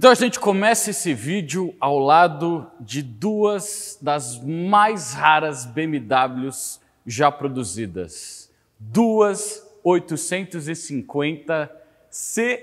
Então a gente começa esse vídeo ao lado de duas das mais raras BMWs já produzidas. Duas 850 CSI.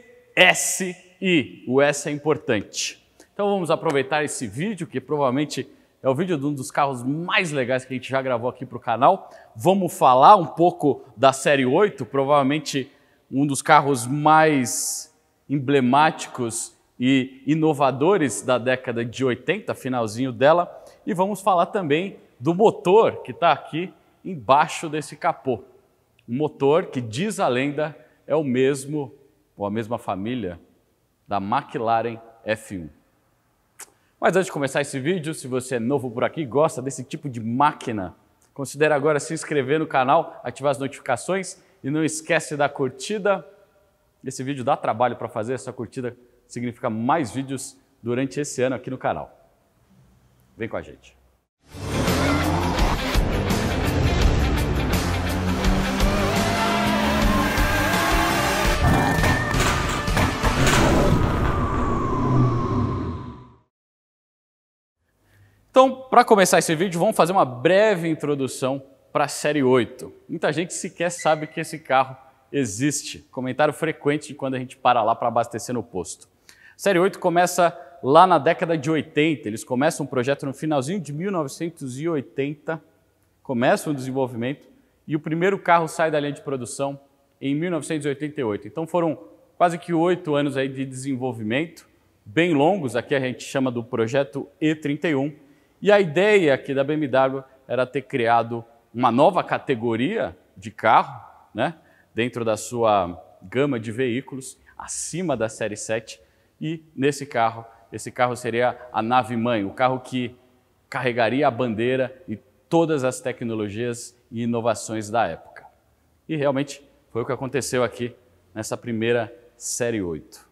O S é importante. Então vamos aproveitar esse vídeo, que provavelmente é o vídeo de um dos carros mais legais que a gente já gravou aqui para o canal. Vamos falar um pouco da série 8, provavelmente um dos carros mais emblemáticos e inovadores da década de 80, finalzinho dela, e vamos falar também do motor que está aqui embaixo desse capô. Um motor que, diz a lenda, é o mesmo, ou a mesma família, da McLaren F1. Mas antes de começar esse vídeo, se você é novo por aqui e gosta desse tipo de máquina, considere agora se inscrever no canal, ativar as notificações e não esquece da curtida. Esse vídeo dá trabalho para fazer, essa curtida significa mais vídeos durante esse ano aqui no canal. Vem com a gente. Então, para começar esse vídeo, vamos fazer uma breve introdução para a série 8. Muita gente sequer sabe que esse carro existe. Comentário frequente de quando a gente para lá para abastecer no posto. Série 8 começa lá na década de 80. Eles começam um projeto no finalzinho de 1980, começam o desenvolvimento e o primeiro carro sai da linha de produção em 1988. Então foram quase que oito anos aí de desenvolvimento, bem longos, aqui a gente chama do projeto E31. E a ideia aqui da BMW era ter criado uma nova categoria de carro, né, dentro da sua gama de veículos, acima da série 7, e nesse carro, esse carro seria a nave-mãe, o carro que carregaria a bandeira e todas as tecnologias e inovações da época. E realmente foi o que aconteceu aqui nessa primeira Série 8.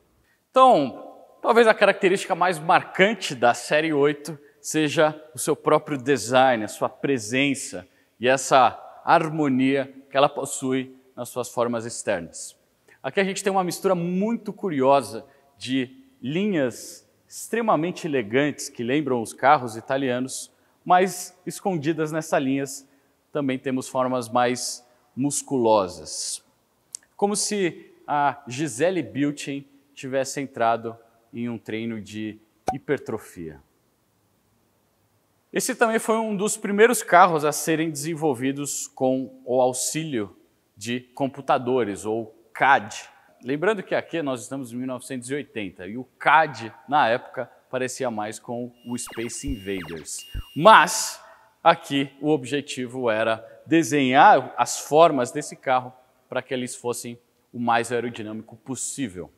Então, talvez a característica mais marcante da Série 8 seja o seu próprio design, a sua presença e essa harmonia que ela possui nas suas formas externas. Aqui a gente tem uma mistura muito curiosa de linhas extremamente elegantes que lembram os carros italianos, mas escondidas nessas linhas também temos formas mais musculosas. Como se a Gisele Bündchen tivesse entrado em um treino de hipertrofia. Esse também foi um dos primeiros carros a serem desenvolvidos com o auxílio de computadores, ou CAD, Lembrando que aqui nós estamos em 1980 e o CAD, na época, parecia mais com o Space Invaders. Mas aqui o objetivo era desenhar as formas desse carro para que eles fossem o mais aerodinâmico possível.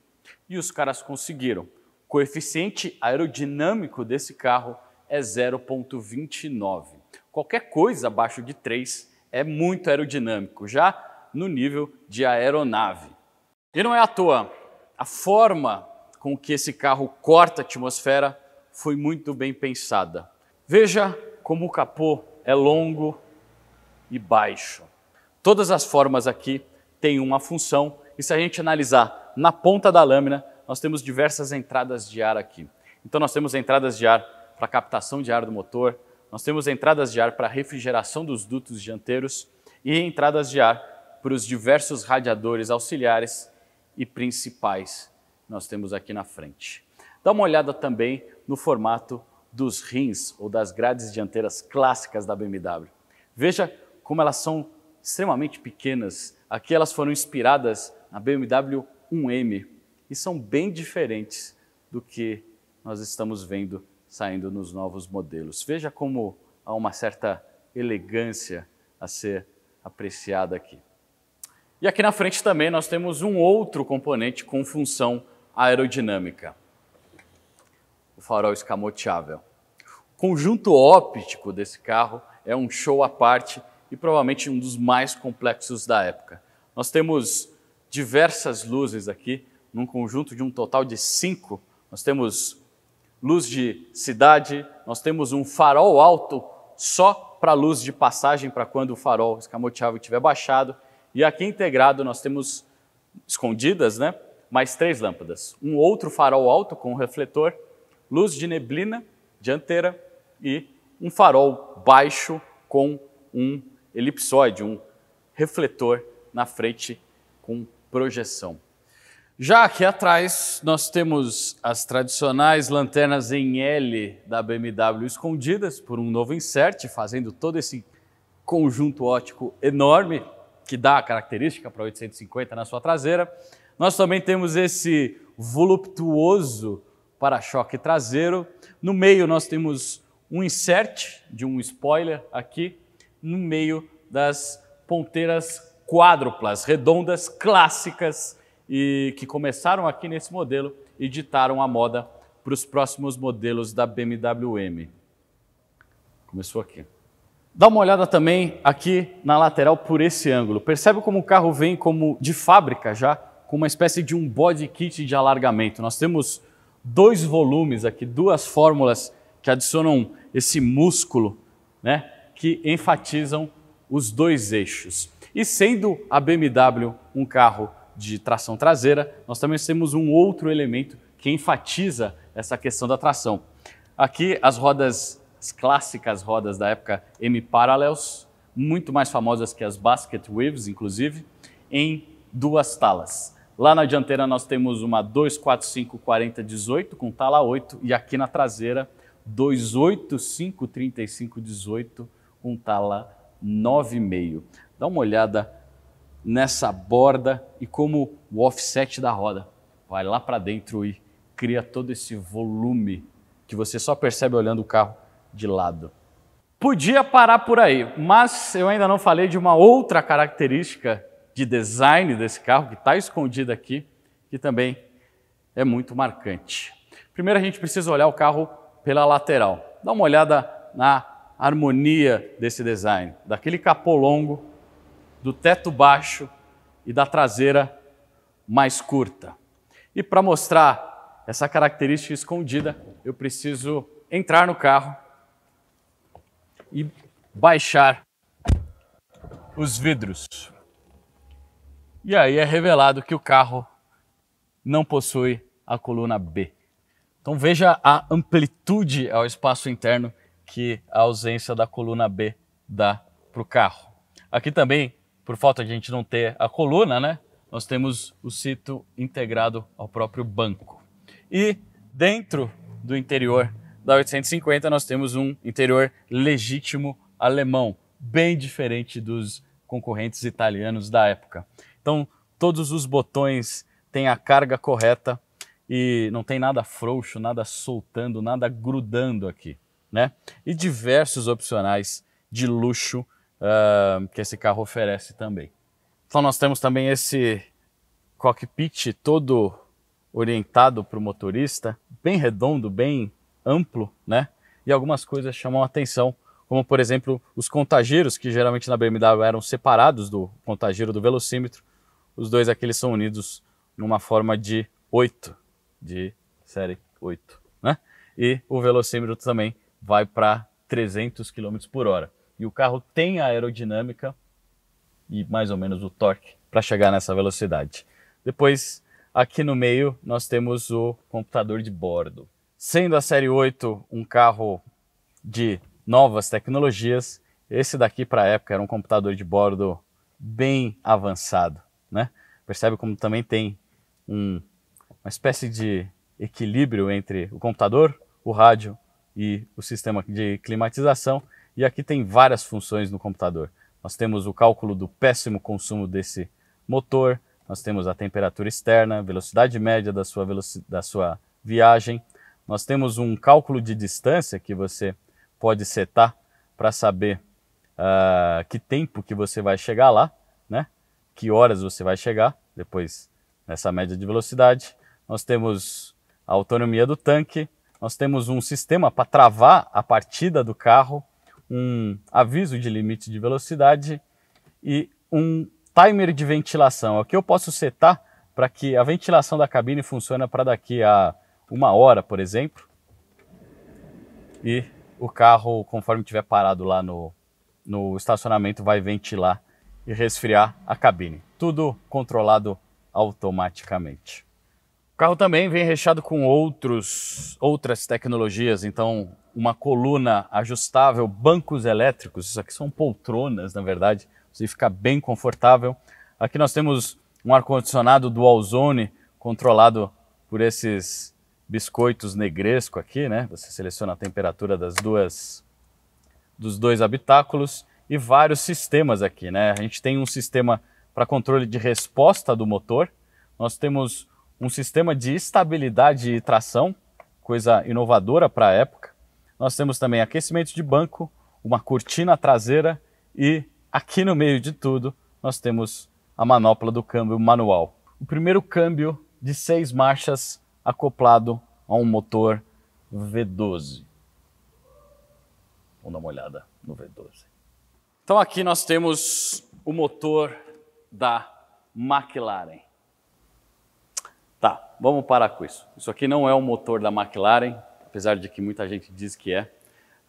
E os caras conseguiram. O coeficiente aerodinâmico desse carro é 0,29. Qualquer coisa abaixo de 3 é muito aerodinâmico, já no nível de aeronave. E não é à toa, a forma com que esse carro corta a atmosfera foi muito bem pensada. Veja como o capô é longo e baixo. Todas as formas aqui têm uma função, e se a gente analisar na ponta da lâmina, nós temos diversas entradas de ar aqui. Então, nós temos entradas de ar para captação de ar do motor, nós temos entradas de ar para refrigeração dos dutos dianteiros e entradas de ar para os diversos radiadores auxiliares e principais nós temos aqui na frente. Dá uma olhada também no formato dos rins ou das grades dianteiras clássicas da BMW. Veja como elas são extremamente pequenas. Aqui elas foram inspiradas na BMW 1M e são bem diferentes do que nós estamos vendo saindo nos novos modelos. Veja como há uma certa elegância a ser apreciada aqui. E aqui na frente também nós temos um outro componente com função aerodinâmica, o farol escamoteável. O conjunto óptico desse carro é um show à parte e provavelmente um dos mais complexos da época. Nós temos diversas luzes aqui, num conjunto de um total de cinco. Nós temos luz de cidade, nós temos um farol alto só para luz de passagem, para quando o farol escamoteável estiver baixado, e aqui integrado nós temos escondidas, né? Mais três lâmpadas. Um outro farol alto com refletor, luz de neblina dianteira e um farol baixo com um elipsoide, um refletor na frente com projeção. Já aqui atrás, nós temos as tradicionais lanternas em L da BMW escondidas por um novo insert, fazendo todo esse conjunto ótico enorme que dá a característica para 850 na sua traseira. Nós também temos esse voluptuoso para-choque traseiro. No meio nós temos um insert de um spoiler aqui, no meio das ponteiras quádruplas, redondas, clássicas, e que começaram aqui nesse modelo e ditaram a moda para os próximos modelos da BMW M. Começou aqui. Dá uma olhada também aqui na lateral por esse ângulo. Percebe como o carro vem como de fábrica já, com uma espécie de um body kit de alargamento. Nós temos dois volumes aqui, duas fórmulas que adicionam esse músculo, né, que enfatizam os dois eixos. E sendo a BMW um carro de tração traseira, nós também temos um outro elemento que enfatiza essa questão da tração. Aqui as rodas as clássicas rodas da época M-Parallels, muito mais famosas que as Basket Weaves, inclusive, em duas talas. Lá na dianteira nós temos uma 245 40 18 com tala 8 e aqui na traseira 285 35 18 com tala 9,5. Dá uma olhada nessa borda e como o offset da roda vai lá para dentro e cria todo esse volume que você só percebe olhando o carro de lado. Podia parar por aí, mas eu ainda não falei de uma outra característica de design desse carro que está escondida aqui, que também é muito marcante. Primeiro a gente precisa olhar o carro pela lateral. Dá uma olhada na harmonia desse design, daquele capô longo, do teto baixo e da traseira mais curta. E para mostrar essa característica escondida, eu preciso entrar no carro e baixar os vidros. E aí é revelado que o carro não possui a coluna B. Então veja a amplitude ao espaço interno que a ausência da coluna B dá para o carro. Aqui também, por falta de a gente não ter a coluna, né, nós temos o sítio integrado ao próprio banco. E dentro do interior da 850 nós temos um interior legítimo alemão, bem diferente dos concorrentes italianos da época. Então, todos os botões têm a carga correta e não tem nada frouxo, nada soltando, nada grudando aqui, né? E diversos opcionais de luxo uh, que esse carro oferece também. Então nós temos também esse cockpit todo orientado para o motorista, bem redondo, bem amplo, né? E algumas coisas chamam atenção, como por exemplo os contageiros, que geralmente na BMW eram separados do contageiro do velocímetro. Os dois aqui eles são unidos numa forma de 8, de série 8, né? E o velocímetro também vai para 300 km por hora. E o carro tem a aerodinâmica e mais ou menos o torque para chegar nessa velocidade. Depois, aqui no meio, nós temos o computador de bordo. Sendo a série 8 um carro de novas tecnologias, esse daqui para a época era um computador de bordo bem avançado, né? Percebe como também tem um, uma espécie de equilíbrio entre o computador, o rádio e o sistema de climatização. E aqui tem várias funções no computador. Nós temos o cálculo do péssimo consumo desse motor, nós temos a temperatura externa, velocidade média da sua, da sua viagem, nós temos um cálculo de distância que você pode setar para saber uh, que tempo que você vai chegar lá, né? que horas você vai chegar depois nessa média de velocidade. Nós temos a autonomia do tanque, nós temos um sistema para travar a partida do carro, um aviso de limite de velocidade e um timer de ventilação. Aqui é eu posso setar para que a ventilação da cabine funcione para daqui a uma hora, por exemplo, e o carro, conforme estiver parado lá no, no estacionamento, vai ventilar e resfriar a cabine. Tudo controlado automaticamente. O carro também vem recheado com outros, outras tecnologias, então uma coluna ajustável, bancos elétricos, isso aqui são poltronas, na verdade, você fica bem confortável. Aqui nós temos um ar-condicionado dual zone controlado por esses biscoitos negresco aqui, né? Você seleciona a temperatura das duas dos dois habitáculos e vários sistemas aqui, né? A gente tem um sistema para controle de resposta do motor. Nós temos um sistema de estabilidade e tração, coisa inovadora para a época. Nós temos também aquecimento de banco, uma cortina traseira e aqui no meio de tudo nós temos a manopla do câmbio manual. O primeiro câmbio de seis marchas acoplado a um motor V12. Vamos dar uma olhada no V12. Então aqui nós temos o motor da McLaren. Tá, vamos parar com isso. Isso aqui não é o motor da McLaren, apesar de que muita gente diz que é,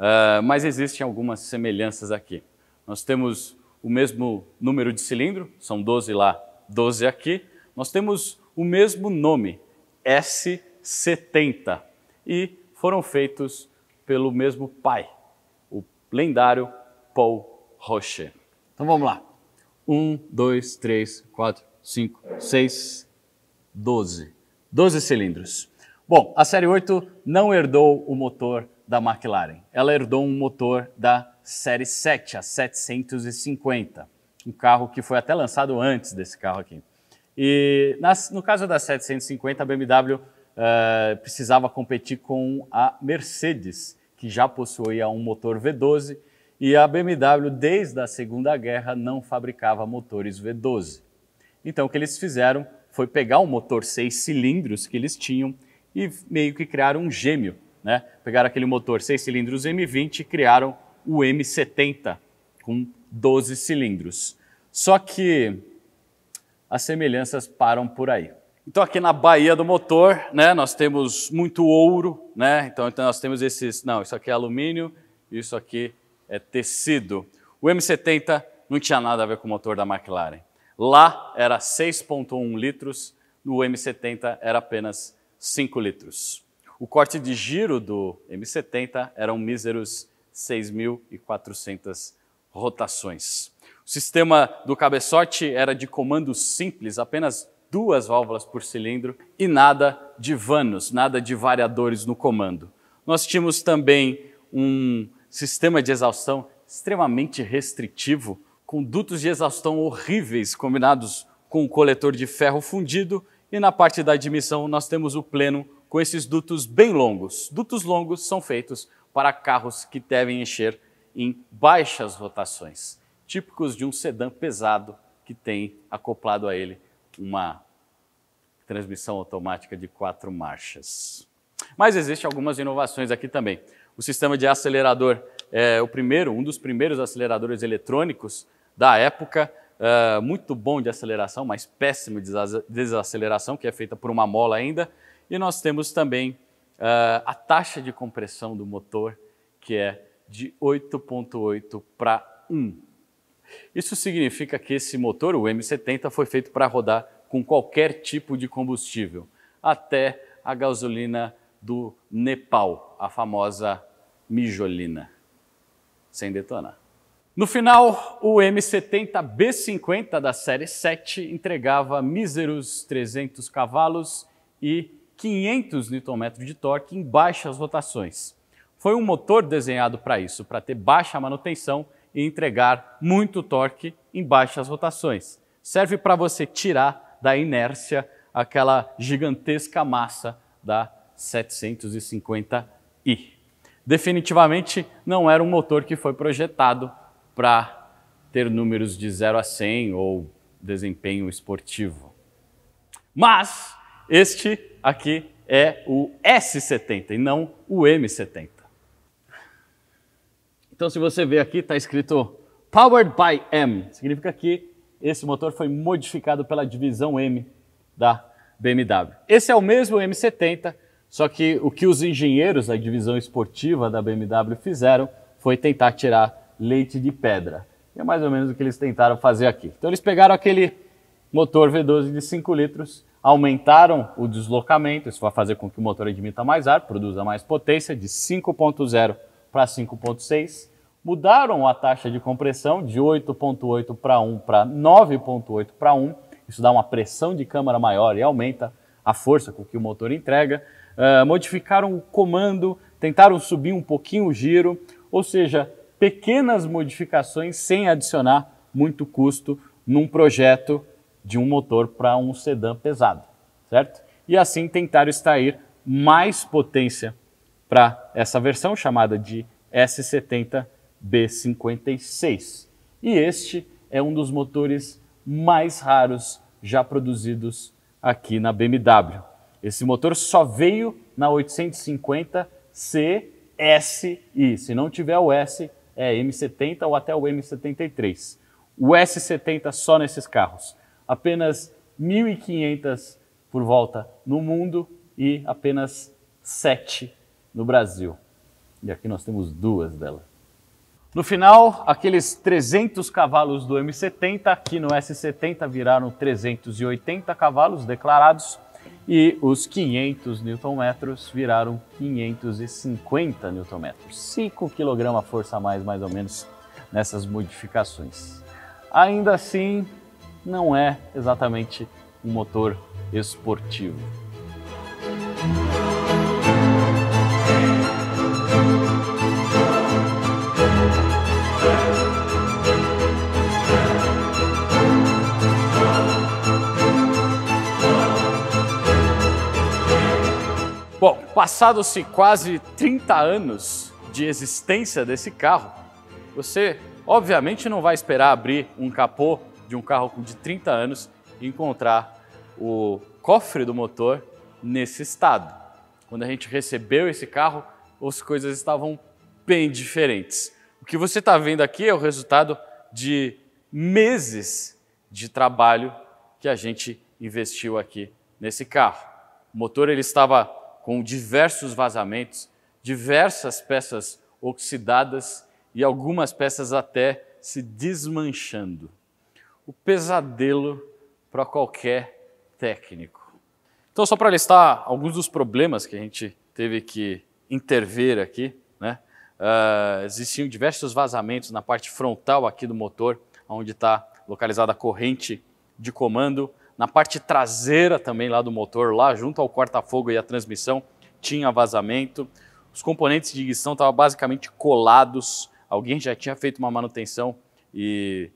uh, mas existem algumas semelhanças aqui. Nós temos o mesmo número de cilindro, são 12 lá, 12 aqui. Nós temos o mesmo nome, S70 e foram feitos pelo mesmo pai, o lendário Paul Rocher. Então vamos lá. 1, 2, 3, 4, 5, 6, 12. 12 cilindros. Bom, a série 8 não herdou o motor da McLaren. Ela herdou um motor da série 7, a 750, um carro que foi até lançado antes desse carro aqui. E nas, no caso da 750, a BMW uh, eh, precisava competir com a Mercedes, que já possuía um motor V12, e a BMW, desde a Segunda Guerra, não fabricava motores V12. Então, o que eles fizeram foi pegar um motor seis cilindros que eles tinham e meio que criar um gêmeo. Né? Pegaram aquele motor seis cilindros M20 e criaram o M70 com 12 cilindros. Só que as semelhanças param por aí. Então aqui na Bahia do Motor, né, nós temos muito ouro, né? Então, então nós temos esses, não, isso aqui é alumínio, isso aqui é tecido. O M70 não tinha nada a ver com o motor da McLaren. Lá era 6.1 litros, no M70 era apenas 5 litros. O corte de giro do M70 eram míseros 6.400 rotações. O sistema do cabeçote era de comando simples, apenas duas válvulas por cilindro e nada de vanos, nada de variadores no comando. Nós tínhamos também um sistema de exaustão extremamente restritivo, com dutos de exaustão horríveis combinados com um coletor de ferro fundido e na parte da admissão nós temos o pleno com esses dutos bem longos. Dutos longos são feitos para carros que devem encher em baixas rotações típicos de um sedã pesado que tem acoplado a ele uma transmissão automática de quatro marchas. Mas existem algumas inovações aqui também. O sistema de acelerador é o primeiro, um dos primeiros aceleradores eletrônicos da época, é, muito bom de aceleração, mas péssimo de desaceleração, que é feita por uma mola ainda. E nós temos também é, a taxa de compressão do motor, que é de 8,8 para 1. Isso significa que esse motor, o M70, foi feito para rodar com qualquer tipo de combustível, até a gasolina do Nepal, a famosa mijolina, sem detonar. No final, o M70B50 da série 7 entregava míseros 300 cavalos e 500 Nm de torque em baixas rotações. Foi um motor desenhado para isso, para ter baixa manutenção e entregar muito torque em baixas rotações. Serve para você tirar da inércia aquela gigantesca massa da 750i. Definitivamente não era um motor que foi projetado para ter números de 0 a 100 ou desempenho esportivo. Mas este aqui é o S70 e não o M70. Então, se você ver aqui, está escrito Powered by M. Significa que esse motor foi modificado pela divisão M da BMW. Esse é o mesmo M70, só que o que os engenheiros da divisão esportiva da BMW fizeram foi tentar tirar leite de pedra. E é mais ou menos o que eles tentaram fazer aqui. Então eles pegaram aquele motor V12 de 5 litros, aumentaram o deslocamento, isso vai fazer com que o motor admita mais ar, produza mais potência, de 5.0 para 5,6%, mudaram a taxa de compressão de 8,8 para 1 para 9,8 para 1. Isso dá uma pressão de câmara maior e aumenta a força com que o motor entrega. Uh, modificaram o comando, tentaram subir um pouquinho o giro, ou seja, pequenas modificações sem adicionar muito custo num projeto de um motor para um sedã pesado, certo? E assim tentaram extrair mais potência para essa versão chamada de S70B56. E este é um dos motores mais raros já produzidos aqui na BMW. Esse motor só veio na 850 CSI. Se não tiver o S, é M70 ou até o M73. O S70 só nesses carros. Apenas 1.500 por volta no mundo e apenas 7 no Brasil. E aqui nós temos duas dela. No final, aqueles 300 cavalos do M70 aqui no S70 viraram 380 cavalos declarados e os 500 Nm viraram 550 Nm. 5 kg a força a mais, mais ou menos, nessas modificações. Ainda assim, não é exatamente um motor esportivo. Bom, passados-se quase 30 anos de existência desse carro, você obviamente não vai esperar abrir um capô de um carro de 30 anos e encontrar o cofre do motor nesse estado. Quando a gente recebeu esse carro, as coisas estavam bem diferentes. O que você está vendo aqui é o resultado de meses de trabalho que a gente investiu aqui nesse carro. O motor ele estava com diversos vazamentos, diversas peças oxidadas e algumas peças até se desmanchando. O pesadelo para qualquer técnico. Então, só para listar alguns dos problemas que a gente teve que intervir aqui, né? Uh, existiam diversos vazamentos na parte frontal aqui do motor, onde está localizada a corrente de comando, na parte traseira também lá do motor, lá junto ao corta-fogo e à transmissão, tinha vazamento. Os componentes de ignição estavam basicamente colados. Alguém já tinha feito uma manutenção e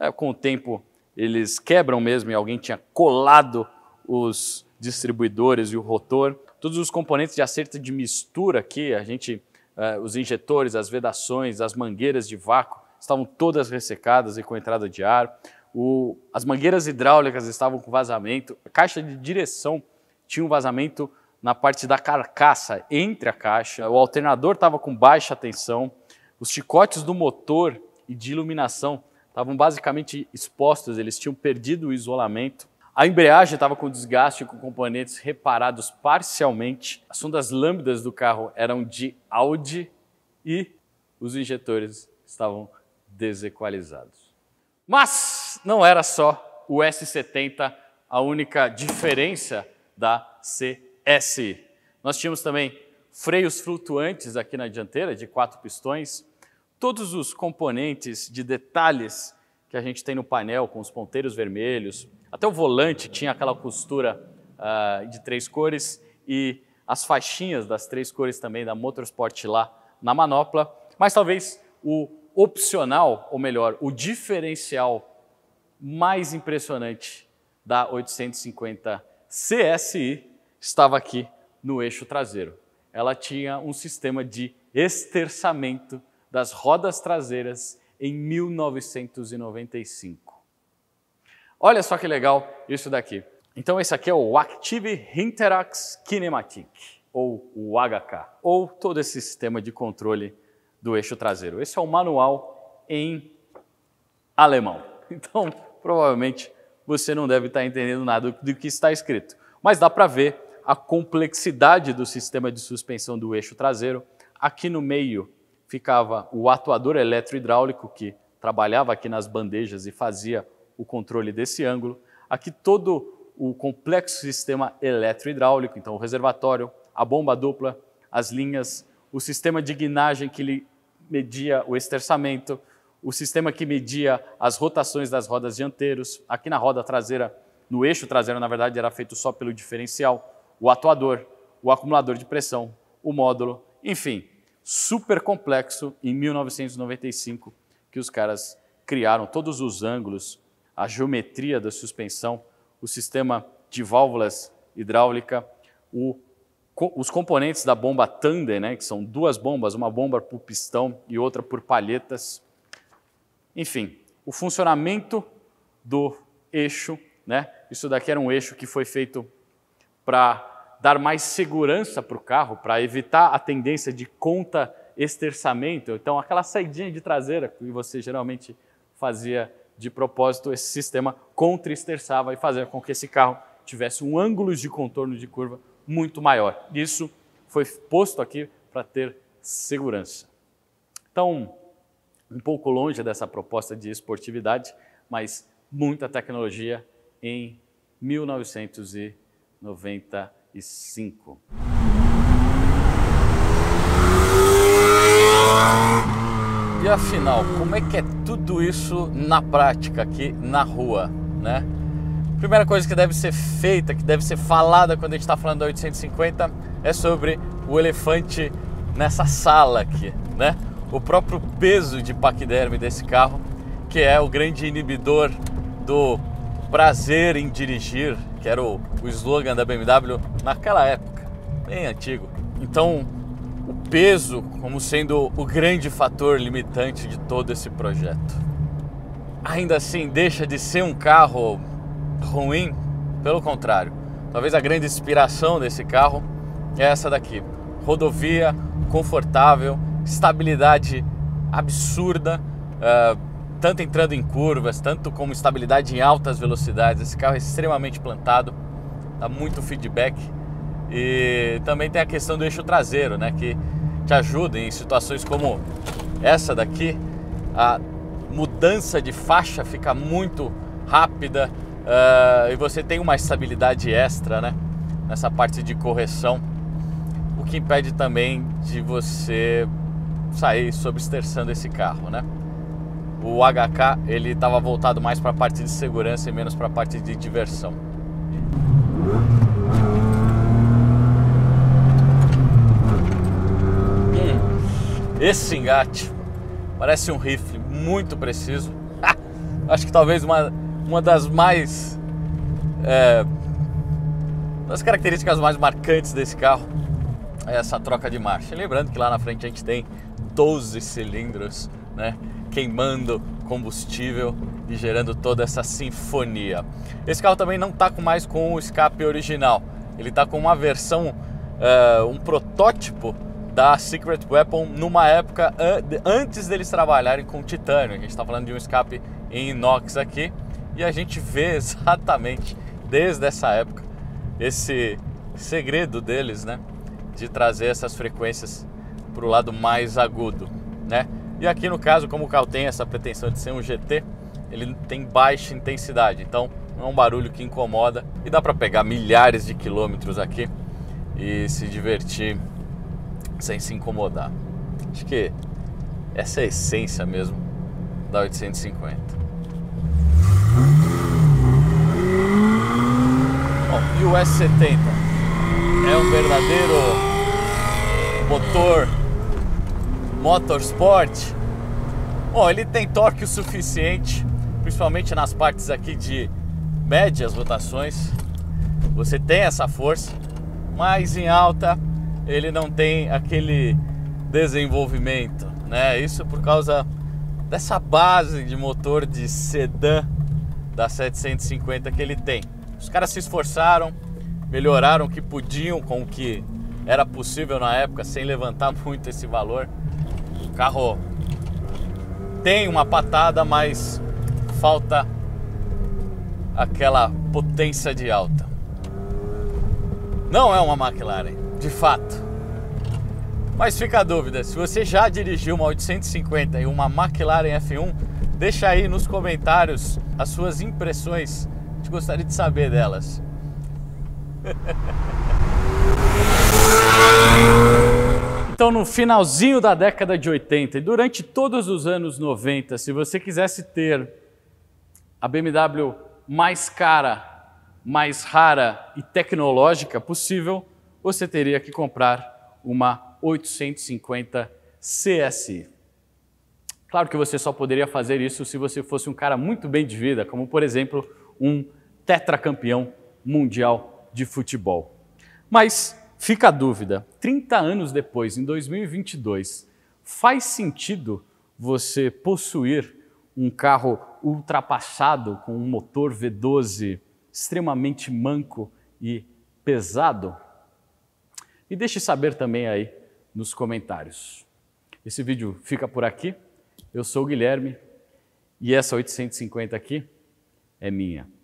é, com o tempo eles quebram mesmo e alguém tinha colado os distribuidores e o rotor. Todos os componentes de acerto de mistura aqui, a gente, é, os injetores, as vedações, as mangueiras de vácuo estavam todas ressecadas e com entrada de ar o, as mangueiras hidráulicas estavam com vazamento, a caixa de direção tinha um vazamento na parte da carcaça, entre a caixa, o alternador estava com baixa tensão, os chicotes do motor e de iluminação estavam basicamente expostos, eles tinham perdido o isolamento. A embreagem estava com desgaste com componentes reparados parcialmente. As sondas lâmpadas do carro eram de Audi e os injetores estavam desequalizados. Mas não era só o S70 a única diferença da CS. Nós tínhamos também freios flutuantes aqui na dianteira, de quatro pistões, todos os componentes de detalhes que a gente tem no painel, com os ponteiros vermelhos, até o volante tinha aquela costura uh, de três cores e as faixinhas das três cores também da Motorsport lá na manopla, mas talvez o opcional, ou melhor, o diferencial mais impressionante da 850 CSI estava aqui no eixo traseiro. Ela tinha um sistema de esterçamento das rodas traseiras em 1995. Olha só que legal isso daqui. Então esse aqui é o Active Hinterax Kinematic, ou o HK, ou todo esse sistema de controle do eixo traseiro. Esse é o manual em alemão. Então, provavelmente você não deve estar entendendo nada do que está escrito. Mas dá para ver a complexidade do sistema de suspensão do eixo traseiro. Aqui no meio ficava o atuador eletro-hidráulico que trabalhava aqui nas bandejas e fazia o controle desse ângulo. Aqui todo o complexo sistema eletro-hidráulico, então o reservatório, a bomba dupla, as linhas, o sistema de guinagem que lhe media o esterçamento, o sistema que media as rotações das rodas dianteiros. Aqui na roda traseira, no eixo traseiro, na verdade, era feito só pelo diferencial, o atuador, o acumulador de pressão, o módulo, enfim, super complexo em 1995 que os caras criaram todos os ângulos, a geometria da suspensão, o sistema de válvulas hidráulica, o, os componentes da bomba Thunder, né, que são duas bombas, uma bomba por pistão e outra por palhetas, enfim, o funcionamento do eixo, né? Isso daqui era um eixo que foi feito para dar mais segurança para o carro, para evitar a tendência de conta esterçamento. Então, aquela saidinha de traseira que você geralmente fazia de propósito, esse sistema contra-esterçava e fazia com que esse carro tivesse um ângulo de contorno de curva muito maior. Isso foi posto aqui para ter segurança. Então, um pouco longe dessa proposta de esportividade, mas muita tecnologia em 1995. E afinal, como é que é tudo isso na prática aqui na rua, né? Primeira coisa que deve ser feita, que deve ser falada quando a gente está falando da 850 é sobre o elefante nessa sala aqui, né? o próprio peso de paquiderme desse carro, que é o grande inibidor do prazer em dirigir, que era o, o slogan da BMW naquela época, bem antigo. Então, o peso como sendo o grande fator limitante de todo esse projeto. Ainda assim, deixa de ser um carro ruim, pelo contrário. Talvez a grande inspiração desse carro é essa daqui: rodovia confortável, estabilidade absurda, uh, tanto entrando em curvas, tanto como estabilidade em altas velocidades. Esse carro é extremamente plantado, dá muito feedback. E também tem a questão do eixo traseiro, né, que te ajuda em situações como essa daqui, a mudança de faixa fica muito rápida uh, e você tem uma estabilidade extra, né, nessa parte de correção, o que impede também de você sair substerçando esse carro, né? O HK ele estava voltado mais para a parte de segurança e menos para a parte de diversão. Hum, esse engate parece um rifle muito preciso. Acho que talvez uma, uma das mais. É, das características mais marcantes desse carro é essa troca de marcha. Lembrando que lá na frente a gente tem 12 cilindros, né? Queimando combustível e gerando toda essa sinfonia. Esse carro também não está mais com o escape original. Ele está com uma versão, uh, um protótipo da Secret Weapon numa época antes deles trabalharem com titânio. A gente está falando de um escape em inox aqui e a gente vê exatamente desde essa época esse segredo deles, né, de trazer essas frequências para o lado mais agudo, né? E aqui no caso, como o carro tem essa pretensão de ser um GT, ele tem baixa intensidade, então não é um barulho que incomoda e dá para pegar milhares de quilômetros aqui e se divertir sem se incomodar. Acho que essa é a essência mesmo da 850. Bom, e o S70 é um verdadeiro motor Motorsport, bom, ele tem torque o suficiente, principalmente nas partes aqui de médias rotações, você tem essa força, mas em alta ele não tem aquele desenvolvimento, né? Isso por causa dessa base de motor de sedã da 750 que ele tem. Os caras se esforçaram, melhoraram o que podiam com o que era possível na época, sem levantar muito esse valor. O carro tem uma patada, mas falta aquela potência de alta. Não é uma McLaren, de fato. Mas fica a dúvida, se você já dirigiu uma 850 e uma McLaren F1, deixa aí nos comentários as suas impressões. gente gostaria de saber delas. Então, no finalzinho da década de 80 e durante todos os anos 90, se você quisesse ter a BMW mais cara, mais rara e tecnológica possível, você teria que comprar uma 850 CSI. Claro que você só poderia fazer isso se você fosse um cara muito bem de vida, como por exemplo um tetracampeão mundial de futebol. Mas Fica a dúvida: 30 anos depois, em 2022, faz sentido você possuir um carro ultrapassado com um motor V12 extremamente manco e pesado? E deixe saber também aí nos comentários. Esse vídeo fica por aqui. Eu sou o Guilherme e essa 850 aqui é minha.